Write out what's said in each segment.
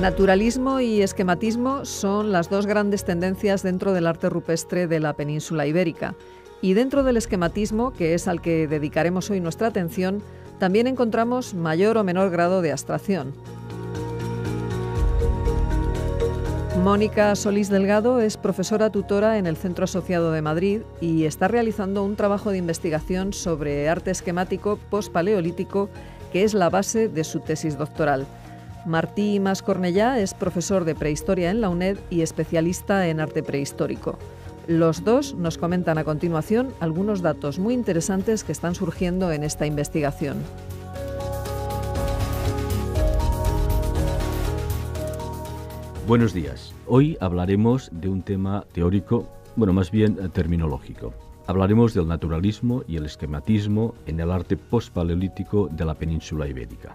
Naturalismo y esquematismo son las dos grandes tendencias dentro del arte rupestre de la península ibérica. Y dentro del esquematismo, que es al que dedicaremos hoy nuestra atención, también encontramos mayor o menor grado de abstracción. Mónica Solís Delgado es profesora tutora en el Centro Asociado de Madrid y está realizando un trabajo de investigación sobre arte esquemático post-paleolítico que es la base de su tesis doctoral. Martí Mas Cornellá es profesor de prehistoria en la UNED y especialista en arte prehistórico. Los dos nos comentan a continuación algunos datos muy interesantes que están surgiendo en esta investigación. Buenos días. Hoy hablaremos de un tema teórico, bueno, más bien eh, terminológico. Hablaremos del naturalismo y el esquematismo en el arte postpaleolítico de la península ibérica.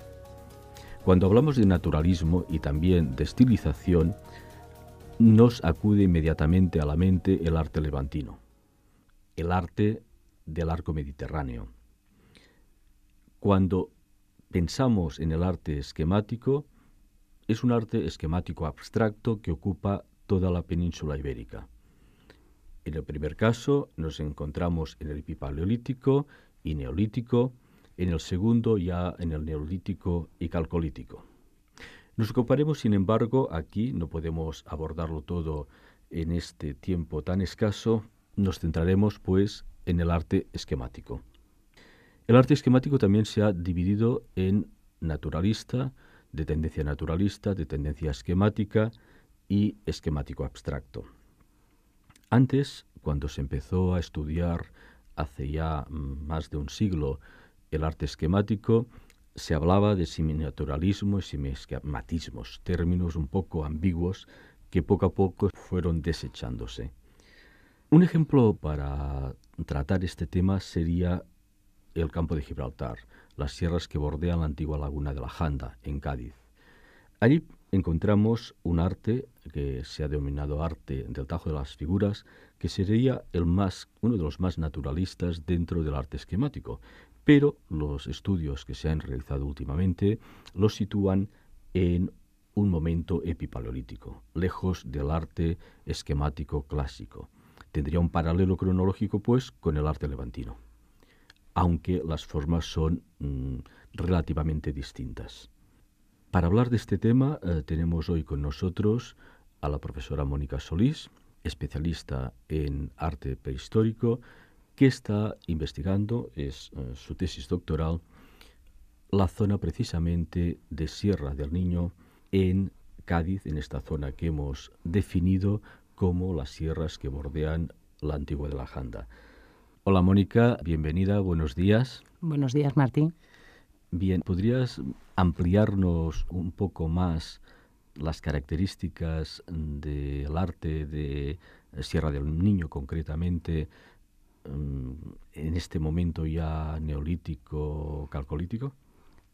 Cuando hablamos de naturalismo y también de estilización, nos acude inmediatamente a la mente el arte levantino, el arte del arco mediterráneo. Cuando pensamos en el arte esquemático, es un arte esquemático abstracto que ocupa toda la península ibérica. En el primer caso nos encontramos en el epipaleolítico y neolítico, en el segundo ya en el neolítico y calcolítico. Nos ocuparemos, sin embargo, aquí no podemos abordarlo todo en este tiempo tan escaso, nos centraremos pues en el arte esquemático. El arte esquemático también se ha dividido en naturalista, de tendencia naturalista, de tendencia esquemática y esquemático abstracto. Antes, cuando se empezó a estudiar hace ya mm, más de un siglo el arte esquemático, se hablaba de seminaturalismo y semiesquematismos, términos un poco ambiguos que poco a poco fueron desechándose. Un ejemplo para tratar este tema sería el campo de Gibraltar, las sierras que bordean la antigua laguna de la Janda, en Cádiz. Allí encontramos un arte que se ha denominado arte del tajo de las figuras, que sería el más, uno de los más naturalistas dentro del arte esquemático. Pero los estudios que se han realizado últimamente lo sitúan en un momento epipaleolítico, lejos del arte esquemático clásico. Tendría un paralelo cronológico, pues, con el arte levantino, aunque las formas son mm, relativamente distintas. Para hablar de este tema eh, tenemos hoy con nosotros a la profesora Mónica Solís, especialista en arte prehistórico, que está investigando, es eh, su tesis doctoral, la zona precisamente de Sierra del Niño en Cádiz, en esta zona que hemos definido como las sierras que bordean la antigua de la Janda. Hola Mónica, bienvenida, buenos días. Buenos días Martín. Bien, ¿podrías ampliarnos un poco más las características del arte de Sierra del Niño, concretamente mm, en este momento ya neolítico, calcolítico?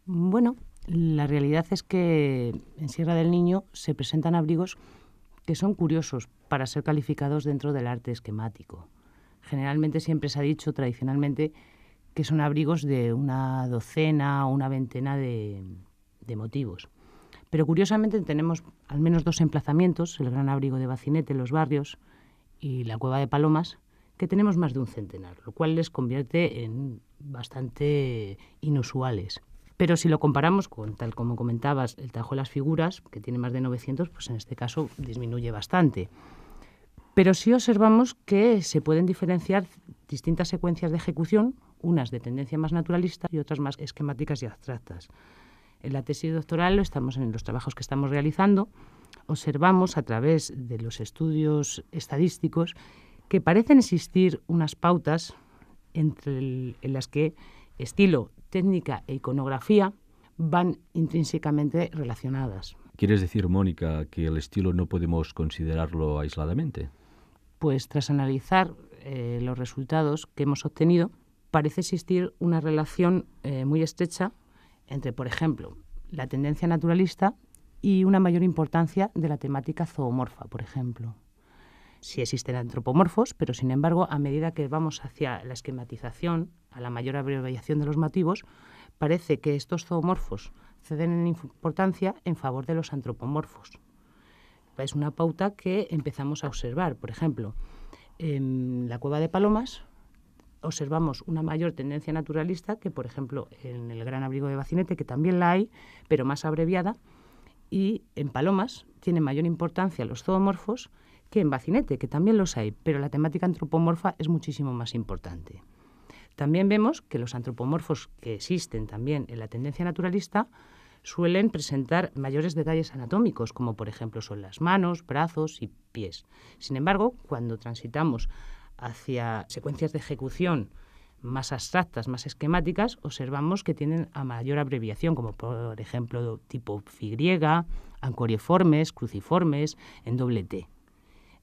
Bueno, la realidad es que en Sierra del Niño se presentan abrigos que son curiosos para ser calificados dentro del arte esquemático. Generalmente siempre se ha dicho tradicionalmente que son abrigos de una docena o una ventena de, motivos. Pero curiosamente tenemos al menos dos emplazamientos, el gran abrigo de Bacinete, Los Barrios y la Cueva de Palomas, que tenemos más de un centenar, lo cual les convierte en bastante inusuales. Pero si lo comparamos con, tal como comentabas, el Tajo de las Figuras, que tiene más de 900, pues en este caso disminuye bastante. Pero sí observamos que se pueden diferenciar distintas secuencias de ejecución unas de tendencia más naturalista y otras más esquemáticas y abstractas. En la tesis doctoral, en los trabajos que estamos realizando, observamos a través de los estudios estadísticos que parecen existir unas pautas entre en las que estilo, técnica e iconografía van intrínsecamente relacionadas. ¿Quieres decir, Mónica, que el estilo no podemos considerarlo aisladamente? Pues tras analizar eh, los resultados que hemos obtenido, parece existir una relación eh, muy estrecha entre, por ejemplo, la tendencia naturalista y una mayor importancia de la temática zoomorfa, por ejemplo. Sí existen antropomorfos, pero sin embargo, a medida que vamos hacia la esquematización, a la mayor abreviación de los motivos, parece que estos zoomorfos ceden en importancia en favor de los antropomorfos. Es una pauta que empezamos a observar. Por ejemplo, en la cueva de Palomas observamos una mayor tendencia naturalista que, por ejemplo, en el gran abrigo de Bacinete, que también la hay, pero más abreviada, y en palomas tienen mayor importancia los zoomorfos que en Bacinete, que también los hay, pero la temática antropomorfa es muchísimo más importante. También vemos que los antropomorfos que existen también en la tendencia naturalista suelen presentar mayores detalles anatómicos, como por ejemplo son las manos, brazos y pies. Sin embargo, cuando transitamos hacia secuencias de ejecución más abstractas, más esquemáticas, observamos que tienen a mayor abreviación, como por ejemplo tipo Y, ancoriformes, cruciformes, en doble T.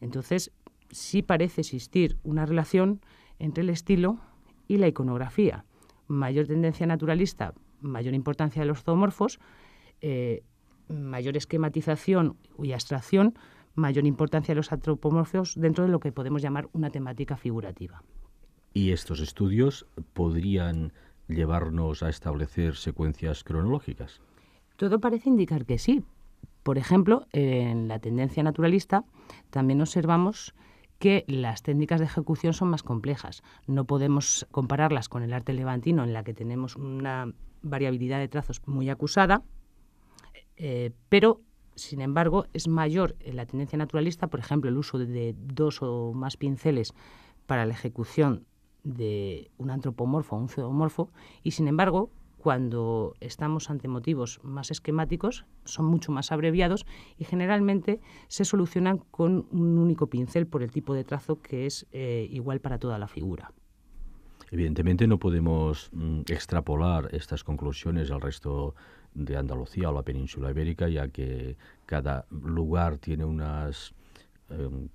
Entonces, sí parece existir una relación entre el estilo y la iconografía. Mayor tendencia naturalista, mayor importancia de los zoomorfos, eh, mayor esquematización y abstracción, mayor importancia a los antropomorfos dentro de lo que podemos llamar una temática figurativa. ¿Y estos estudios podrían llevarnos a establecer secuencias cronológicas? Todo parece indicar que sí. Por ejemplo, en la tendencia naturalista también observamos que las técnicas de ejecución son más complejas. No podemos compararlas con el arte levantino, en la que tenemos una variabilidad de trazos muy acusada, eh, pero sin embargo, es mayor en la tendencia naturalista, por ejemplo, el uso de, dos o más pinceles para la ejecución de un antropomorfo o un zoomorfo, y sin embargo, cuando estamos ante motivos más esquemáticos, son mucho más abreviados y generalmente se solucionan con un único pincel por el tipo de trazo que es eh, igual para toda la figura. Evidentemente no podemos mm, extrapolar estas conclusiones al resto de Andalucía o la península ibérica, ya que cada lugar tiene unas, em,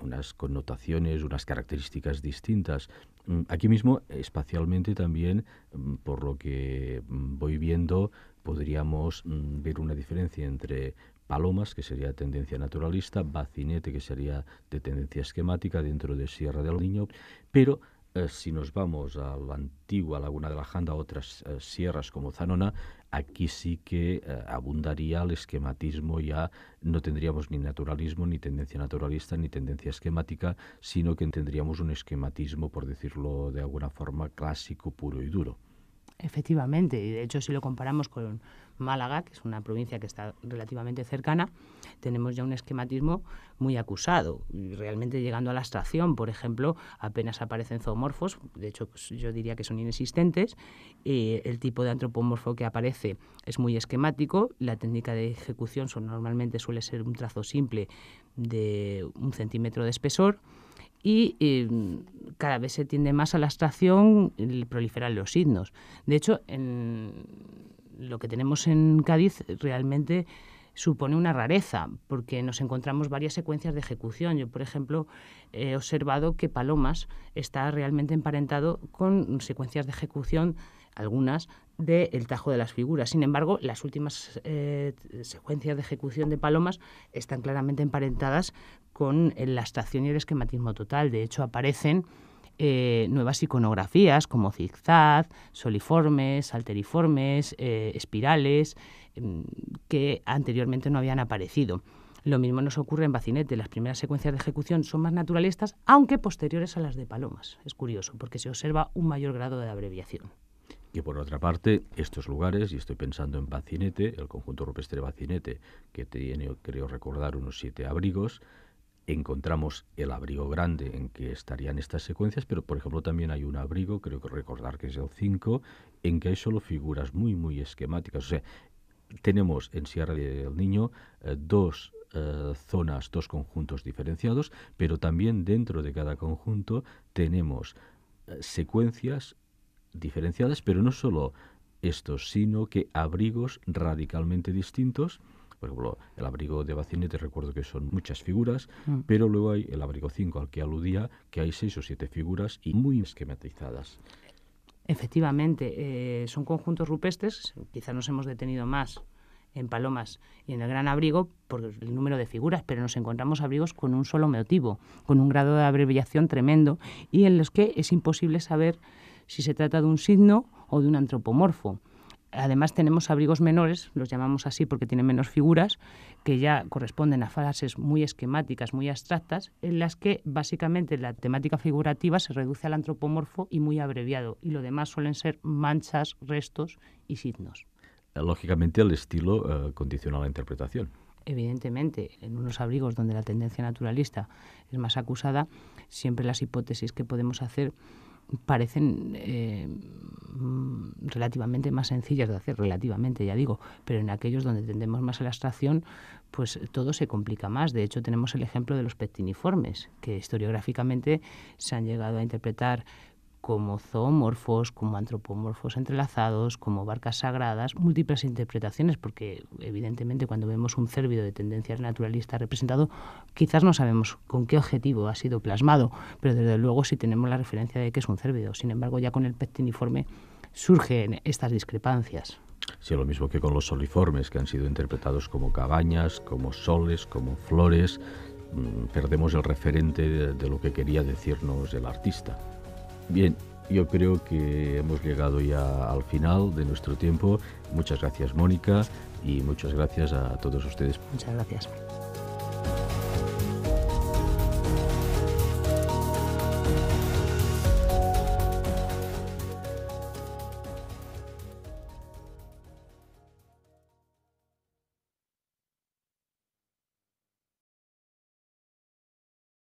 unas connotaciones, unas características distintas. Mm, aquí mismo, espacialmente también, mm, por lo que mm, voy viendo, podríamos ver una diferencia entre Palomas, que sería tendencia naturalista, Bacinete, que sería de tendencia esquemática dentro de Sierra del Niño, pero eh, si nos vamos a la antigua Laguna de la Janda, a otras eh, sierras como Zanona, aquí sí que eh, abundaría el esquematismo, ya no tendríamos ni naturalismo, ni tendencia naturalista, ni tendencia esquemática, sino que tendríamos un esquematismo, por decirlo de alguna forma, clásico, puro y duro. Efectivamente, y de hecho si lo comparamos con Málaga, que es una provincia que está relativamente cercana, tenemos ya un esquematismo muy acusado. realmente llegando a la extracción, por ejemplo, apenas aparecen zoomorfos, de hecho pues, yo diría que son inexistentes, el tipo de antropomorfo que aparece es muy esquemático, la técnica de ejecución normalmente suele ser un trazo simple de un centímetro de espesor, y eh, cada vez se tiende más a la abstracción, proliferan los signos. De hecho, en lo que tenemos en Cádiz realmente supone una rareza, porque nos encontramos varias secuencias de ejecución. Yo, por ejemplo, he observado que Palomas está realmente emparentado con secuencias de ejecución algunas, del tajo de las figuras. Sin embargo, las últimas eh, secuencias de ejecución de palomas están claramente emparentadas con eh, la estación y el esquematismo total. De hecho, aparecen eh, nuevas iconografías como zigzag, soliformes, alteriformes, espirales, em, que anteriormente no habían aparecido. Lo mismo nos ocurre en Bacinete. Las primeras secuencias de ejecución son más naturalistas, aunque posteriores a las de Palomas. Es curioso, porque se observa un mayor grado de abreviación. Y por otra parte, estos lugares, y estoy pensando en Bacinete, el conjunto rupestre Bacinete, que tiene, creo recordar, unos siete abrigos, encontramos el abrigo grande en que estarían estas secuencias, pero por ejemplo también hay un abrigo, creo que recordar que es el 5, en que hay solo figuras muy, muy esquemáticas. O sea, tenemos en Sierra del Niño eh, dos eh, zonas, dos conjuntos diferenciados, pero también dentro de cada conjunto tenemos eh, secuencias diferenciadas, pero no solo estos, sino que abrigos radicalmente distintos. Por ejemplo, el abrigo de Bacine, te recuerdo que son muchas figuras, mm. pero luego hay el abrigo 5 al que aludía, que hay seis o siete figuras y muy esquematizadas. Efectivamente, eh, son conjuntos rupestres, quizá nos hemos detenido más en Palomas y en el Gran Abrigo por el número de figuras, pero nos encontramos abrigos con un solo motivo, con un grado de abreviación tremendo y en los que es imposible saber si se trata de un signo o de un antropomorfo. Además tenemos abrigos menores, los llamamos así porque tienen menos figuras, que ya corresponden a fases muy esquemáticas, muy abstractas, en las que básicamente la temática figurativa se reduce al antropomorfo y muy abreviado, y lo demás suelen ser manchas, restos y signos. Eh, lógicamente el estilo eh, condiciona la interpretación evidentemente, en unos abrigos donde la tendencia naturalista es más acusada, siempre las hipótesis que podemos hacer parecen eh, mm, relativamente más sencillas de hacer, relativamente, ya digo, pero en aquellos donde tendemos más a la abstracción, pues todo se complica más. De hecho, tenemos el ejemplo de los pectiniformes, que historiográficamente se han llegado a interpretar como zoomorfos, como antropomorfos entrelazados, como barcas sagradas, múltiples interpretaciones, porque evidentemente cuando vemos un cérvido de tendencias naturalistas representado, quizás no sabemos con qué objetivo ha sido plasmado, pero desde luego sí tenemos la referencia de que es un cérvido. Sin embargo, ya con el pectiniforme surgen estas discrepancias. Sí, lo mismo que con los soliformes, que han sido interpretados como cabañas, como soles, como flores, mm, perdemos el referente de lo que quería decirnos el artista. Bien, yo creo que hemos llegado ya al final de nuestro tiempo. Muchas gracias Mónica y muchas gracias a todos ustedes. Muchas gracias.